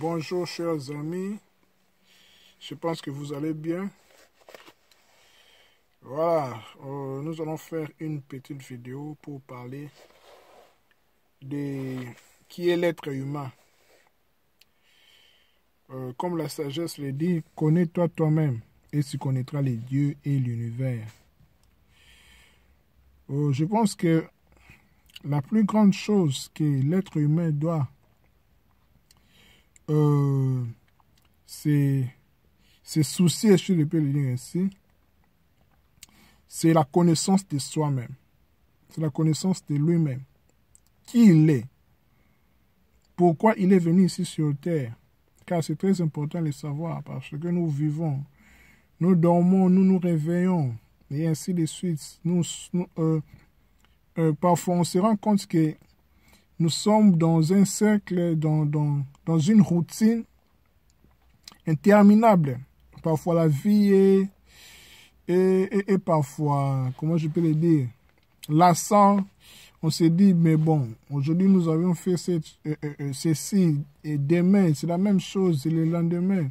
Bonjour chers amis, je pense que vous allez bien. Voilà, euh, nous allons faire une petite vidéo pour parler de qui est l'être humain. Euh, comme la sagesse le dit, connais-toi toi-même et tu connaîtras les dieux et l'univers. Euh, je pense que la plus grande chose que l'être humain doit euh, ces soucis si soucis, je peux le dire ainsi, c'est la connaissance de soi-même. C'est la connaissance de lui-même. Qui il est. Pourquoi il est venu ici sur Terre. Car c'est très important de le savoir parce que nous vivons, nous dormons, nous nous réveillons et ainsi de suite. Nous, euh, euh, parfois, on se rend compte que nous sommes dans un cercle, dans, dans, dans une routine interminable. Parfois la vie est, et et parfois, comment je peux le dire, lassant. On se dit, mais bon, aujourd'hui nous avions fait euh, euh, euh, ceci, et demain, c'est la même chose, et le lendemain.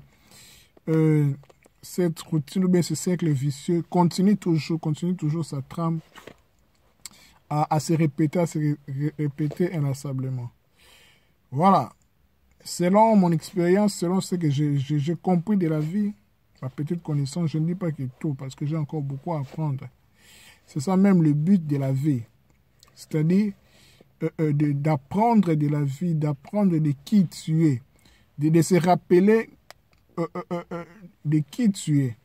cette routine ou bien ce cercle vicieux continue toujours, continue toujours sa trame à, se répéter, à se répéter inlassablement. Voilà. Selon mon expérience, selon ce que j'ai compris de la vie, ma petite connaissance, je ne dis pas que tout, parce que j'ai encore beaucoup à apprendre. C'est ça même le but de la vie. C'est-à-dire euh, euh, d'apprendre de, la vie, d'apprendre de qui tu es, de, de se rappeler euh, de qui tu es.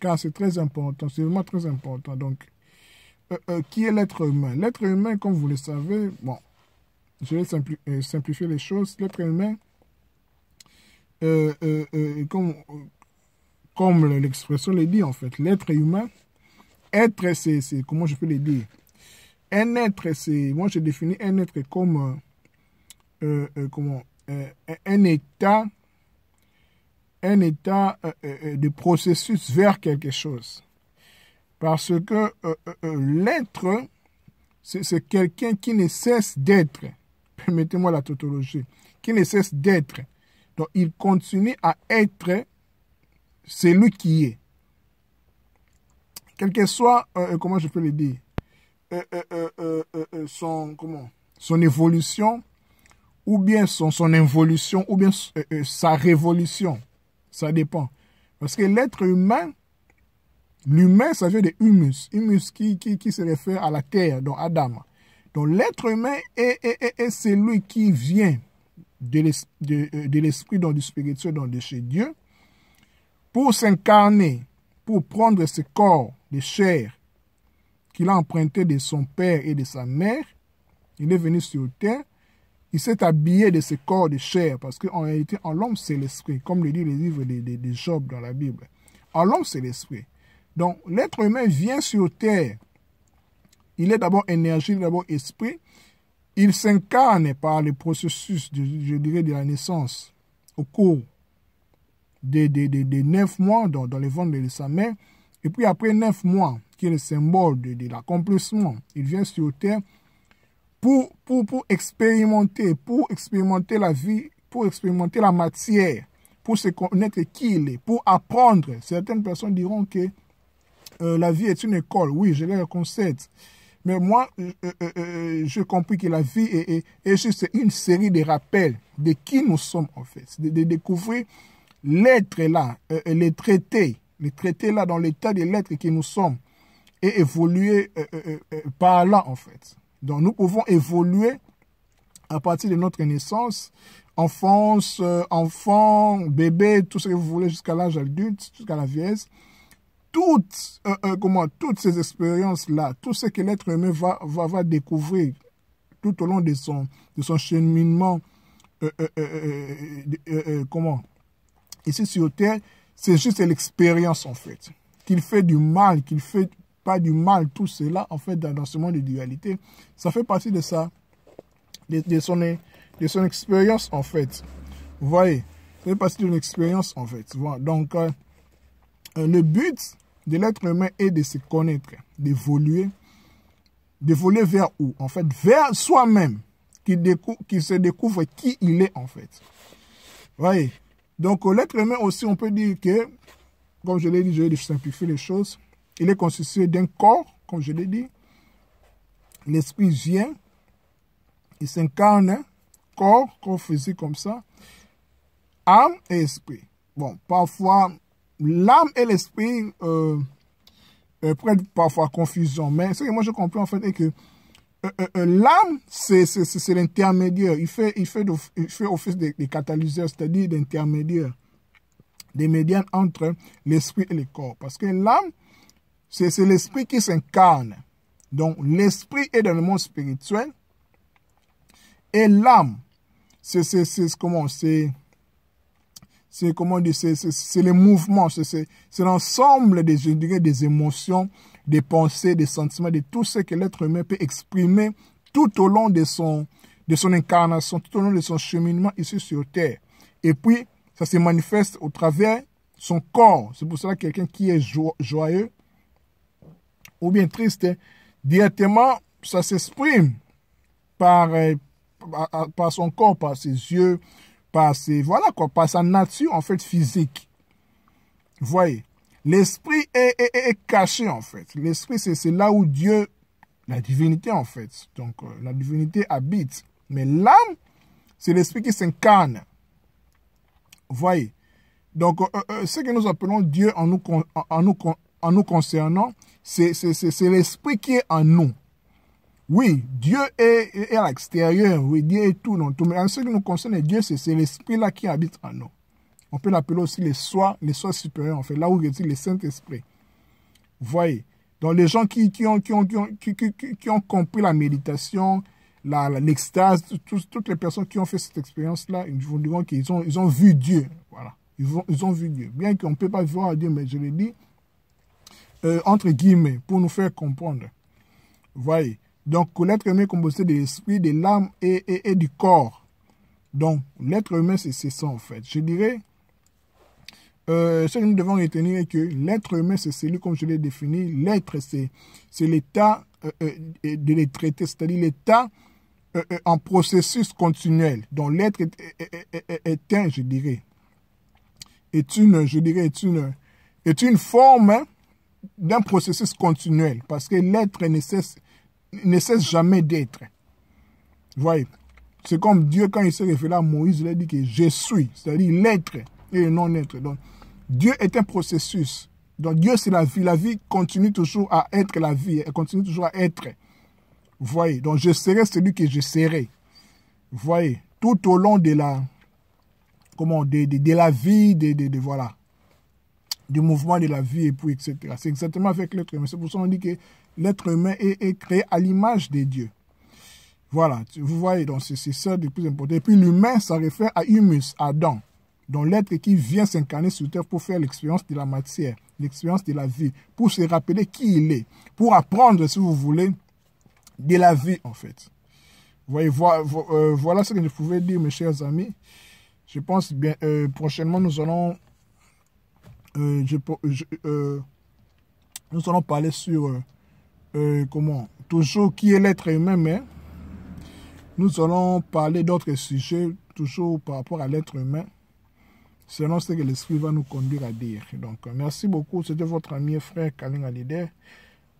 Car c'est très important, c'est vraiment très important. Donc, euh, euh, qui est l'être humain L'être humain, comme vous le savez, bon, je vais euh, simplifier les choses. L'être humain, comme, l'expression le dit en fait, l'être humain, être, c'est, comment je peux le dire Un être, c'est, moi je définis un être comme, comment, un état, un état de processus vers quelque chose. Parce que euh, euh, euh, l'être, c'est quelqu'un qui ne cesse d'être. Permettez-moi la tautologie. Qui ne cesse d'être. Donc, il continue à être celui qui est. Quel que soit, comment je peux le dire, son, comment, son évolution, ou bien son, son involution, ou bien sa révolution. Ça dépend. Parce que l'être humain, L'humain, ça vient de humus. Humus qui, qui, qui, se réfère à la terre, donc Adam. Donc l'être humain est, est, est, celui qui vient euh, de l'esprit, donc du spirituel, donc de chez Dieu, pour s'incarner, pour prendre ce corps de chair qu'il a emprunté de son père et de sa mère. Il est venu sur terre. Il s'est habillé de ce corps de chair, parce qu'en réalité, en l'homme, c'est l'esprit, comme le dit le livre de Job dans la Bible. En l'homme, c'est l'esprit. Donc, l'être humain vient sur terre. Il est d'abord énergie, d'abord esprit. Il s'incarne par le processus, je dirais, de la naissance au cours des neuf mois dans, dans le de sa mère. Et puis après neuf mois, qui est le symbole de, l'accomplissement, il vient sur terre pour, pour, pour expérimenter, pour expérimenter la vie, pour expérimenter la matière, pour se connaître qui il est, pour apprendre. Certaines personnes diront que euh, la vie est une école, oui, je le concède. Mais moi, je euh, euh, j'ai compris que la vie est, juste une série de rappels de qui nous sommes, en fait. De, découvrir l'être là, les traités, les traités là dans l'état de l'être qui nous sommes et évoluer par là, en fait. Donc, nous pouvons évoluer à partir de notre naissance, enfance, enfant, bébé, tout ce que vous voulez jusqu'à l'âge adulte, jusqu'à la vieillesse toutes, euh, euh, comment, toutes ces expériences-là, tout ce que l'être humain va, va, va, découvrir tout au long de son, de son cheminement, euh, comment, ici sur Terre, c'est juste l'expérience en fait. Qu'il fait du mal, qu'il fait pas du mal, tout cela en fait dans, dans, ce monde de dualité, ça fait partie de ça, de, son, de son expérience en fait. Vous voyez, ça fait partie d'une expérience en fait. Donc, le but de l'être humain et de se connaître, d'évoluer, d'évoluer vers où En fait, vers soi-même, qui, qui se découvre qui il est en fait. Voyez Donc euh, l'être humain aussi, on peut dire que, comme je l'ai dit, je vais simplifier les choses, il est constitué d'un corps, comme je l'ai dit. L'esprit vient, il s'incarne, corps, corps physique comme ça, âme et esprit. Bon, parfois, l'âme et l'esprit euh, euh, prennent parfois confusion. Mais ce que moi je comprends en fait euh, euh, c'est que l'âme, c'est l'intermédiaire. Il fait, il, fait il office des, catalyseurs, c'est-à-dire d'intermédiaire, des médiums entre l'esprit et le corps. Parce que l'âme, c'est l'esprit qui s'incarne. Donc l'esprit est dans le monde spirituel et l'âme, c'est comment c'est c'est comment dire, c'est c'est l'ensemble des, des émotions, des pensées, des sentiments, de tout ce que l'être humain peut exprimer tout au long de son, de son incarnation, tout au long de son cheminement ici sur Terre. Et puis, ça se manifeste au travers son corps. C'est pour cela que quelqu'un qui est joyeux ou bien triste, directement, ça s'exprime par, euh, par son corps, par ses yeux, par voilà passe sa nature en fait physique. voyez, l'esprit est, caché en fait. L'esprit, c'est là où Dieu, la divinité en fait, donc euh, la divinité habite. Mais l'âme, c'est l'esprit qui s'incarne. voyez, donc euh, euh, ce que nous appelons Dieu en nous, en nous concernant, c'est l'esprit qui est en nous. Oui, Dieu est, à l'extérieur, oui, Dieu est tout dans tout. Mais en ce qui nous concerne, Dieu, c'est l'Esprit-là qui habite en nous. On peut l'appeler aussi les Soi, les Soi supérieurs, en fait, là où il dit le Saint-Esprit. voyez Donc les gens qui, qui, ont, qui, qui, qui, ont, compris la méditation, l'extase, la, toutes les personnes qui ont fait cette expérience-là, ils vous qu'ils ont, ils ont vu Dieu. Voilà, ils, ils ont vu Dieu. Bien qu'on ne peut pas voir Dieu, mais je le dis, euh, entre guillemets, pour nous faire comprendre. voyez donc l'être humain est composé de l'esprit, de l'âme et, et, et, du corps. Donc l'être humain, c'est ça en fait. Je dirais, euh, ce que nous devons retenir est que l'être humain, c'est celui, comme je l'ai défini, l'être, c'est l'état euh, euh, de les traiter, c'est-à-dire l'état en processus continuel. Donc l'être est, un, je dirais, est une, je dirais, est une, est une forme hein, d'un processus continuel, parce que l'être ne cesse ne cesse jamais d'être. Vous voyez C'est comme Dieu, quand il s'est révélé à Moïse, il a dit que je suis, c'est-à-dire l'être et le non-être. Donc, Dieu est un processus. Donc, Dieu, c'est la vie. La vie continue toujours à être la vie. Elle continue toujours à être. voyez Donc, je serai celui que je serai. voyez Tout au long de la, comment, de, la vie, de voilà du mouvement de la vie et puis etc. C'est exactement avec l'être humain. C'est pour ça qu'on dit que l'être humain est, créé à l'image de Dieu. Voilà, vous voyez, donc c'est ça le plus important. Et puis l'humain, ça réfère à humus, Adam, donc l'être qui vient s'incarner sur terre pour faire l'expérience de la matière, l'expérience de la vie, pour se rappeler qui il est, pour apprendre, si vous voulez, de la vie en fait. Vous voyez, euh, voilà ce que je pouvais dire, mes chers amis. Je pense bien euh, prochainement, nous allons euh, je, euh, euh, nous allons parler sur comment toujours qui est l'être humain, mais nous allons parler d'autres sujets toujours par rapport à l'être humain selon ce que l'esprit va nous conduire à dire. Donc, merci beaucoup. C'était votre ami frère Kalin Alidé.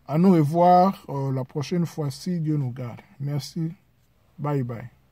À nous revoir la prochaine fois si Dieu nous garde. Merci. Bye bye.